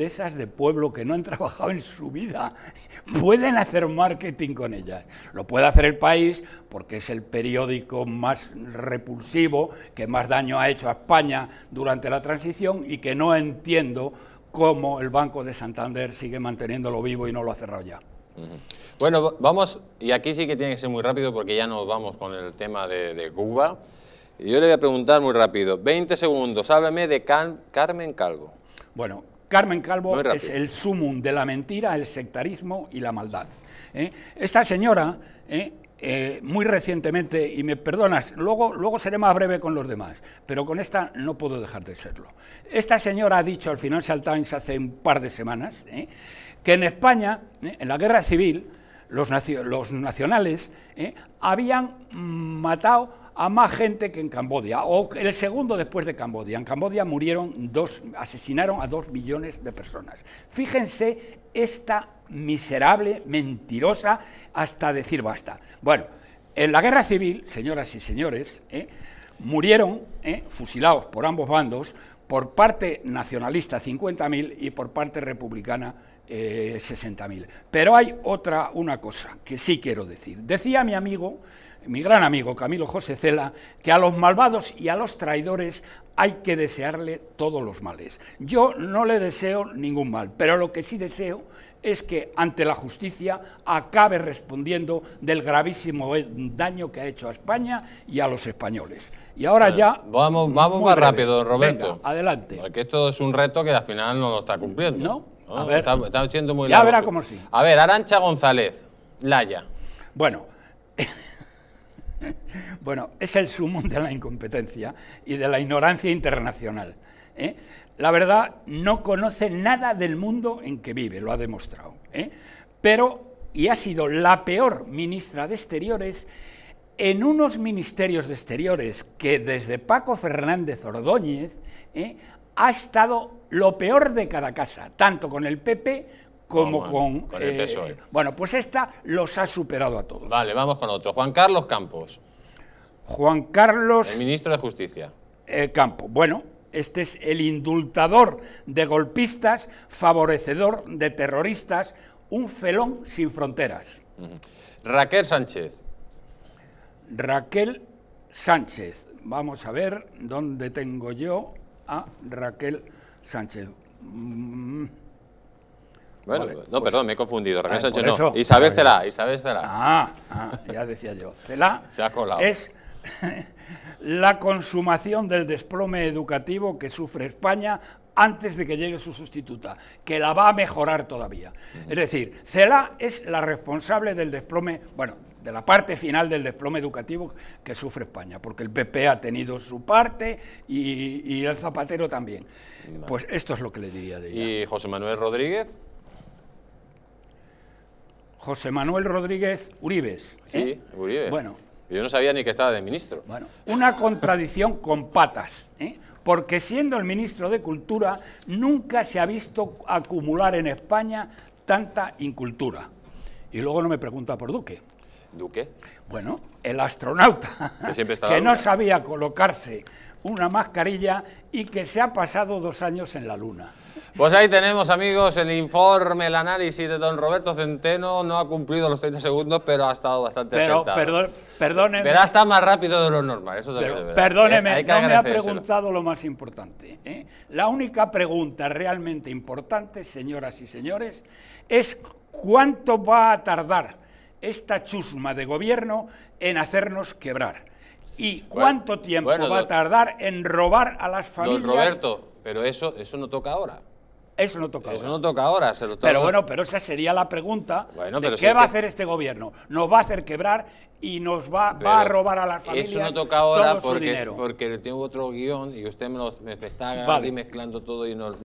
esas de pueblo que no han trabajado en su vida, pueden hacer marketing con ellas. Lo puede hacer el país porque es el periódico más repulsivo, que más daño ha hecho a España durante la transición y que no entiendo cómo el Banco de Santander sigue manteniéndolo vivo y no lo ha cerrado ya. Bueno, vamos, y aquí sí que tiene que ser muy rápido porque ya nos vamos con el tema de, de Cuba. Yo le voy a preguntar muy rápido, 20 segundos, háblame de Carmen Calvo. Bueno, Carmen Calvo es el sumum de la mentira, el sectarismo y la maldad. ¿eh? Esta señora, ¿eh? Eh, muy recientemente, y me perdonas, luego, luego seré más breve con los demás, pero con esta no puedo dejar de serlo. Esta señora ha dicho al Financial Times hace un par de semanas que en España, en la guerra civil, los, los nacionales habían matado a más gente que en Cambodia, o el segundo después de Cambodia. En Cambodia murieron dos, asesinaron a dos millones de personas. Fíjense esta miserable, mentirosa, hasta decir basta. Bueno, en la guerra civil, señoras y señores, ¿eh? murieron ¿eh? fusilados por ambos bandos, por parte nacionalista 50.000 y por parte republicana 60.000. Eh, Pero hay otra una cosa que sí quiero decir. Decía mi amigo mi gran amigo Camilo José Cela, que a los malvados y a los traidores hay que desearle todos los males. Yo no le deseo ningún mal, pero lo que sí deseo es que ante la justicia acabe respondiendo del gravísimo daño que ha hecho a España y a los españoles. Y ahora pues ya... Vamos, vamos más rápido, Roberto. adelante. Porque esto es un reto que al final no lo está cumpliendo. No, está, siendo muy Ya verá cómo sí. A ver, Arancha González, Laya. Bueno, bueno, es el sumo de la incompetencia y de la ignorancia internacional. ¿eh? La verdad, no conoce nada del mundo en que vive, lo ha demostrado. ¿eh? Pero, y ha sido la peor ministra de Exteriores en unos ministerios de Exteriores que desde Paco Fernández Ordóñez ¿eh? ha estado lo peor de cada casa, tanto con el PP como ah, con, eh, Bueno, pues esta los ha superado a todos. Vale, vamos con otro. Juan Carlos Campos. Juan Carlos... El ministro de Justicia. Eh, Campos. Bueno, este es el indultador de golpistas, favorecedor de terroristas, un felón sin fronteras. Raquel Sánchez. Raquel Sánchez. Vamos a ver dónde tengo yo a Raquel Sánchez. Mm, bueno, no, pues- perdón, me he confundido. Ah, Sánchez no. Isabel Isabel Cela. Ah, ah, ya decía yo. Cela es la consumación del desplome educativo que sufre España antes de que llegue su sustituta, que la va a mejorar todavía. Es decir, Cela es la responsable del desplome, bueno, de la parte final del desplome educativo que sufre España, porque el PP ha tenido su parte y, el Zapatero también. Pues esto es lo que le diría de ella. ¿Y José Manuel Rodríguez? José Manuel Rodríguez Uribes. ¿eh? Sí, Uribes. Bueno. Yo no sabía ni que estaba de ministro. Bueno, una contradicción con patas, ¿eh? porque siendo el ministro de Cultura nunca se ha visto acumular en España tanta incultura. Y luego no me pregunta por Duque. ¿Duque? Bueno, el astronauta, que, que no sabía colocarse una mascarilla y que se ha pasado dos años en la luna. Pues ahí tenemos, amigos, el informe, el análisis de don Roberto Centeno. No ha cumplido los 30 segundos, pero ha estado bastante pero, Perdón, perdóneme. Pero está más rápido de lo normal, Perdóneme, no me ha preguntado lo más importante. ¿eh? La única pregunta realmente importante, señoras y señores, es cuánto va a tardar esta chusma de gobierno en hacernos quebrar. ¿Y cuánto tiempo va a tardar en robar a las familias? Don Roberto, pero eso, eso no toca ahora. Eso no toca ahora. Eso no toca ahora. Se lo toca pero bueno, pero esa sería la pregunta qué va a hacer este gobierno. Nos va a hacer quebrar y nos va, a robar a las familias Eso no toca ahora porque, porque tengo otro guión y usted me, está mezclando todo y no...